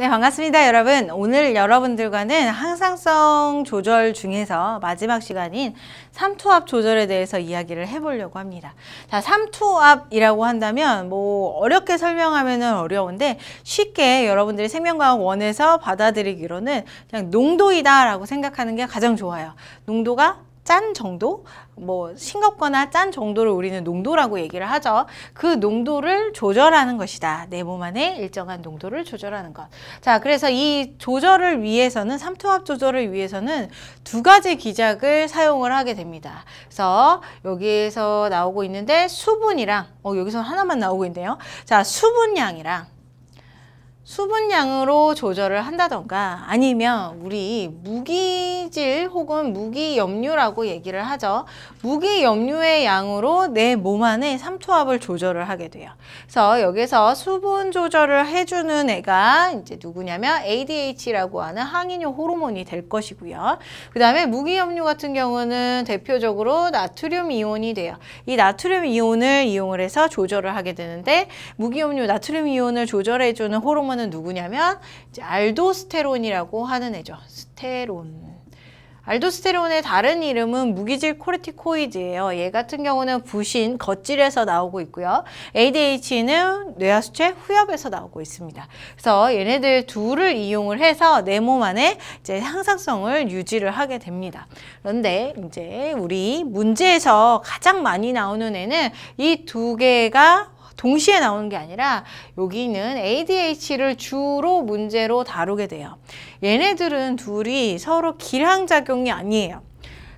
네, 반갑습니다, 여러분. 오늘 여러분들과는 항상성 조절 중에서 마지막 시간인 삼투압 조절에 대해서 이야기를 해보려고 합니다. 자, 삼투압이라고 한다면 뭐 어렵게 설명하면 어려운데 쉽게 여러분들이 생명과학 원에서 받아들이기로는 그냥 농도이다라고 생각하는 게 가장 좋아요. 농도가 짠 정도? 뭐 싱겁거나 짠 정도를 우리는 농도라고 얘기를 하죠. 그 농도를 조절하는 것이다. 내 몸 안에 일정한 농도를 조절하는 것. 자, 그래서 이 조절을 위해서는 삼투압 조절을 위해서는 두 가지 기작을 사용을 하게 됩니다. 그래서 여기에서 나오고 있는데 수분이랑 어 여기서 하나만 나오고 있네요. 자, 수분량이랑 수분량으로 조절을 한다던가 아니면 우리 무기질 혹은 무기염류라고 얘기를 하죠. 무기염류의 양으로 내 몸 안에 삼투압을 조절을 하게 돼요. 그래서 여기서 수분 조절을 해주는 애가 이제 누구냐면 ADH라고 하는 항인뇨 호르몬이 될 것이고요. 그 다음에 무기염류 같은 경우는 대표적으로 나트륨 이온이 돼요. 이 나트륨 이온을 이용을 해서 조절을 하게 되는데 무기염류 나트륨 이온을 조절해주는 호르몬 환는 누구냐면 이제 알도스테론이라고 하는 애죠. 스테론. 알도스테론의 다른 이름은 무기질 코르티코이드예요. 얘 같은 경우는 부신, 겉질에서 나오고 있고요. ADH는 뇌하수체 후엽에서 나오고 있습니다. 그래서 얘네들 둘을 이용을 해서 내 몸 안에 이제 항상성을 유지를 하게 됩니다. 그런데 이제 우리 문제에서 가장 많이 나오는 애는 이 두 개가 동시에 나오는 게 아니라 여기는 ADH를 주로 문제로 다루게 돼요. 얘네들은 둘이 서로 기량작용이 아니에요.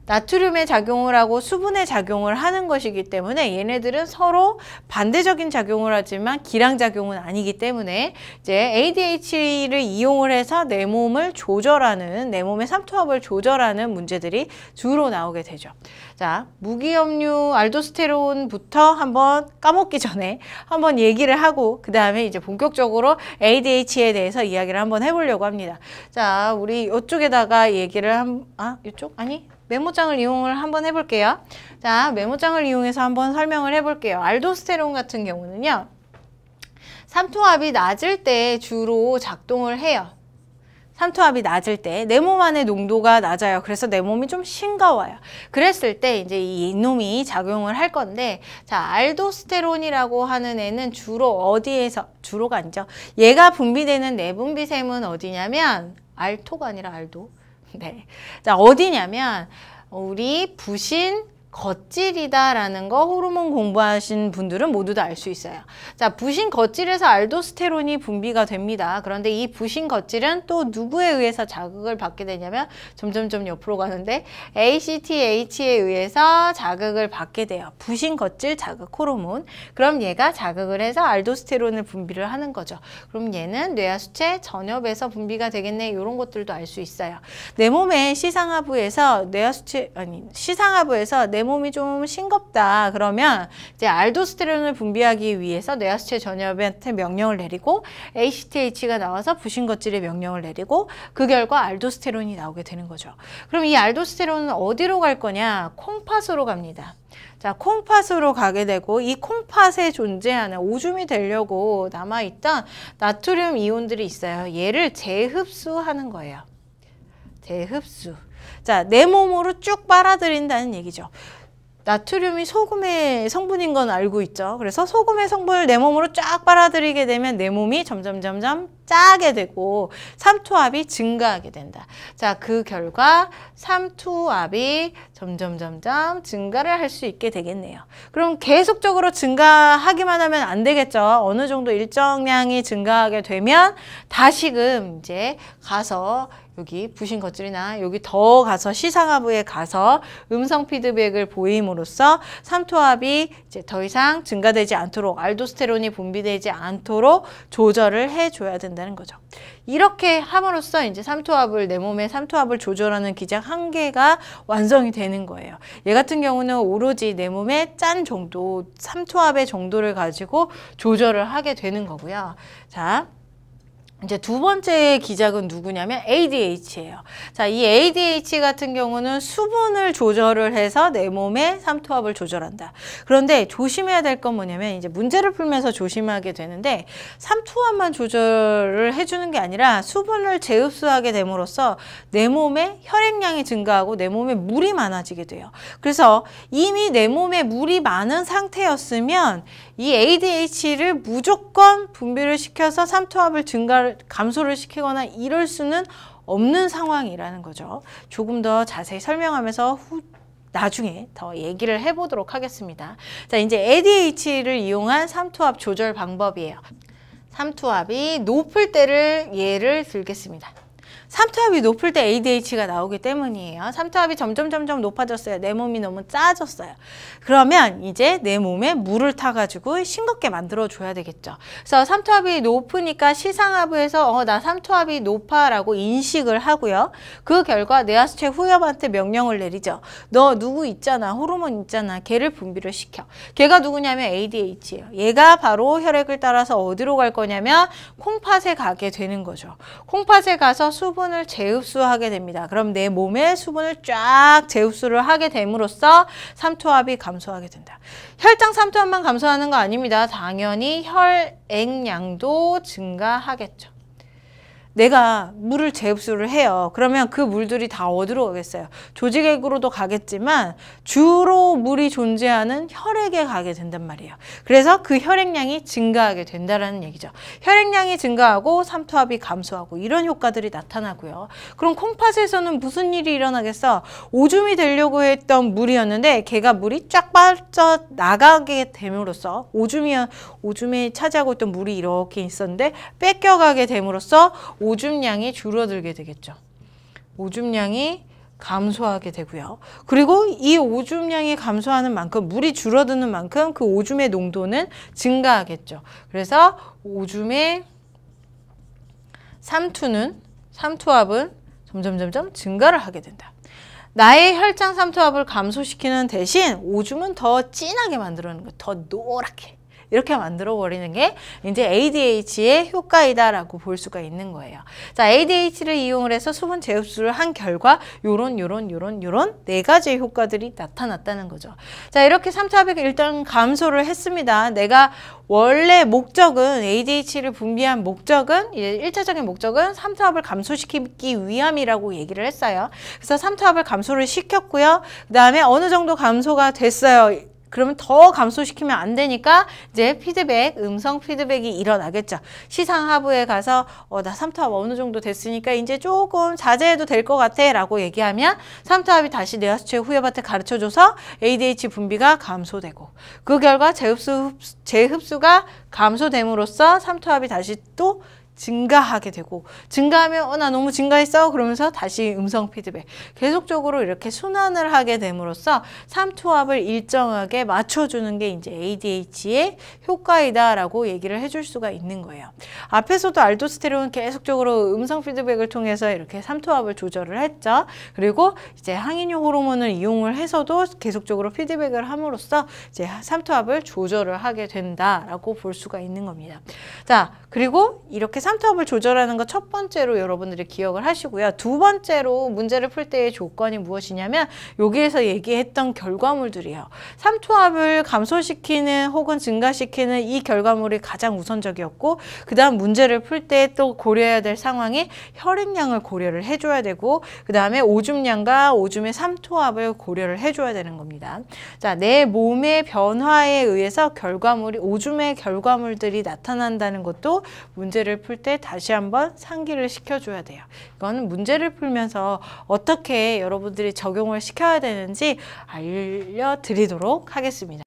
나트륨의 작용을 하고 수분의 작용을 하는 것이기 때문에 얘네들은 서로 반대적인 작용을 하지만 기량작용은 아니기 때문에 이제 ADH를 d 이용을 해서 내 몸을 조절하는 내 몸의 삼투압을 조절하는 문제들이 주로 나오게 되죠. 자, 무기염류 알도스테론부터 한번 까먹기 전에 한번 얘기를 하고 그 다음에 이제 본격적으로 ADH에 d 대해서 이야기를 한번 해보려고 합니다. 자, 우리 이쪽에다가 얘기를 한, 아, 이쪽? 아니? 메모장을 이용을 한번 해볼게요. 자, 메모장을 이용해서 한번 설명을 해볼게요. 알도스테론 같은 경우는요. 삼투압이 낮을 때 주로 작동을 해요. 삼투압이 낮을 때내 몸 안의 농도가 낮아요. 그래서 내 몸이 좀 싱거워요. 그랬을 때 이제 이놈이 작용을 할 건데 자 알도스테론이라고 하는 애는 주로 어디에서 주로가 아니죠. 얘가 분비되는 내분비샘은 어디냐면 알토가 아니라 알도 네. 자, 어디냐면 우리 부신 겉질이다라는 거 호르몬 공부하신 분들은 모두 다 알 수 있어요. 자, 부신 겉질에서 알도스테론이 분비가 됩니다. 그런데 이 부신 겉질은 또 누구에 의해서 자극을 받게 되냐면 점점점 옆으로 가는데 ACTH에 의해서 자극을 받게 돼요. 부신 겉질 자극 호르몬. 그럼 얘가 자극을 해서 알도스테론을 분비를 하는 거죠. 그럼 얘는 뇌하 수체 전엽에서 분비가 되겠네. 이런 것들도 알 수 있어요. 내 몸의 시상하부에서 뇌하 수체 아니 시상하부에서 내내 몸이 좀 싱겁다 그러면 이제 알도스테론을 분비하기 위해서 뇌하수체 전엽한테 명령을 내리고 ACTH가 나와서 부신것질에 명령을 내리고 그 결과 알도스테론이 나오게 되는 거죠. 그럼 이 알도스테론은 어디로 갈 거냐? 콩팥으로 갑니다. 자, 콩팥으로 가게 되고 이 콩팥에 존재하는 오줌이 되려고 남아있던 나트륨 이온들이 있어요. 얘를 재흡수하는 거예요. 재흡수. 자, 내 몸으로 쭉 빨아들인다는 얘기죠. 나트륨이 소금의 성분인 건 알고 있죠. 그래서 소금의 성분을 내 몸으로 쫙 빨아들이게 되면 내 몸이 점점 점점 짜게 되고 삼투압이 증가하게 된다. 자, 그 결과 삼투압이 점점 점점 증가를 할 수 있게 되겠네요. 그럼 계속적으로 증가하기만 하면 안 되겠죠. 어느 정도 일정량이 증가하게 되면 다시금 이제 가서 여기 부신 겉줄이나 여기 더 가서 시상하부에 가서 음성 피드백을 보임으로써 삼투압이 이제 더 이상 증가되지 않도록 알도스테론이 분비되지 않도록 조절을 해줘야 된다는 거죠. 이렇게 함으로써 이제 삼투압을 내 몸에 삼투압을 조절하는 기장 한 개가 완성이 되는 거예요. 얘 같은 경우는 오로지 내 몸에 짠 정도 삼투압의 정도를 가지고 조절을 하게 되는 거고요. 자. 이제 두 번째 기작은 누구냐면 ADH예요. 자, 이 ADH 같은 경우는 수분을 조절을 해서 내 몸의 삼투압을 조절한다. 그런데 조심해야 될 건 뭐냐면 이제 문제를 풀면서 조심하게 되는데 삼투압만 조절을 해주는 게 아니라 수분을 재흡수하게 됨으로써 내 몸의 혈액량이 증가하고 내 몸에 물이 많아지게 돼요. 그래서 이미 내 몸에 물이 많은 상태였으면 이 ADH를 무조건 분비를 시켜서 삼투압을 증가를 감소를 시키거나 이럴 수는 없는 상황이라는 거죠. 조금 더 자세히 설명하면서 후, 나중에 더 얘기를 해보도록 하겠습니다. 자, 이제 ADH를 이용한 삼투압 조절 방법이에요. 삼투압이 높을 때를 예를 들겠습니다. 삼투압이 높을 때 ADH가 나오기 때문이에요. 삼투압이 점점 점점 높아졌어요. 내 몸이 너무 짜졌어요. 그러면 이제 내 몸에 물을 타가지고 싱겁게 만들어줘야 되겠죠. 그래서 삼투압이 높으니까 시상하부에서 어, 나 삼투압이 높아라고 인식을 하고요. 그 결과 뇌하수체 후엽한테 명령을 내리죠. 너 누구 있잖아. 호르몬 있잖아. 걔를 분비를 시켜. 걔가 누구냐면 ADH예요. 얘가 바로 혈액을 따라서 어디로 갈 거냐면 콩팥에 가게 되는 거죠. 콩팥에 가서 수분 수분을 재흡수하게 됩니다. 그럼 내 몸에 수분을 쫙 재흡수를 하게 됨으로써 삼투압이 감소하게 된다. 혈당 삼투압만 감소하는 거 아닙니다. 당연히 혈액량도 증가하겠죠. 내가 물을 재흡수를 해요. 그러면 그 물들이 다 어디로 가겠어요? 조직액으로도 가겠지만 주로 물이 존재하는 혈액에 가게 된단 말이에요. 그래서 그 혈액량이 증가하게 된다는 얘기죠. 혈액량이 증가하고 삼투압이 감소하고 이런 효과들이 나타나고요. 그럼 콩팥에서는 무슨 일이 일어나겠어? 오줌이 되려고 했던 물이었는데 걔가 물이 쫙 빠져 나가게 됨으로써 오줌이 오줌에 차지하고 있던 물이 이렇게 있었는데 뺏겨가게 됨으로써 오줌량이 줄어들게 되겠죠. 오줌량이 감소하게 되고요. 그리고 이 오줌량이 감소하는 만큼 물이 줄어드는 만큼 그 오줌의 농도는 증가하겠죠. 그래서 오줌의 삼투는 삼투압은 점점점점 증가를 하게 된다. 나의 혈장 삼투압을 감소시키는 대신 오줌은 더 진하게 만들어내는 거더 노랗게 이렇게 만들어버리는 게 이제 ADH의 효과이다라고 볼 수가 있는 거예요. 자, ADH를 이용을 해서 수분 재흡수를한 결과 요런 요런 요런 요런 네 가지의 효과들이 나타났다는 거죠. 자, 이렇게 3차압이 일단 감소를 했습니다. 내가 원래 목적은 ADH를 분비한 목적은 일차적인 목적은 삼차압을 감소시키기 위함이라고 얘기를 했어요. 그래서 삼차압을 감소를 시켰고요. 그 다음에 어느 정도 감소가 됐어요. 그러면 더 감소시키면 안 되니까 이제 피드백, 음성 피드백이 일어나겠죠. 시상 하부에 가서 어, 나 3타합 어느 정도 됐으니까 이제 조금 자제해도 될 것 같아 라고 얘기하면 3타합이 다시 뇌하수체 후회밭에 가르쳐줘서 ADH 분비가 감소되고 그 결과 재흡수, 재흡수가 감소됨으로써 3타합이 다시 또 증가하게 되고 증가하면 어 나 너무 증가했어 그러면서 다시 음성 피드백 계속적으로 이렇게 순환을 하게 됨으로써 삼투압을 일정하게 맞춰주는 게 이제 ADH의 d 효과이다라고 얘기를 해줄 수가 있는 거예요. 앞에서도 알도스테론 계속적으로 음성 피드백을 통해서 이렇게 삼투압을 조절을 했죠. 그리고 이제 항인뇨 호르몬을 이용을 해서도 계속적으로 피드백을 함으로써 이제 삼투압을 조절을 하게 된다라고 볼 수가 있는 겁니다. 자 그리고 이렇게 삼투압을 조절하는 거 첫 번째로 여러분들이 기억을 하시고요. 두 번째로 문제를 풀 때의 조건이 무엇이냐면 여기에서 얘기했던 결과물들이에요. 삼투압을 감소시키는 혹은 증가시키는 이 결과물이 가장 우선적이었고 그 다음 문제를 풀 때 또 고려해야 될 상황이 혈액량을 고려를 해줘야 되고 그 다음에 오줌량과 오줌의 삼투압을 고려를 해줘야 되는 겁니다. 자, 내 몸의 변화에 의해서 결과물이 오줌의 결과물들이 나타난다는 것도 문제를 풀 싶을 때 다시 한번 상기를 시켜줘야 돼요. 이거는 문제를 풀면서 어떻게 여러분들이 적용을 시켜야 되는지 알려드리도록 하겠습니다.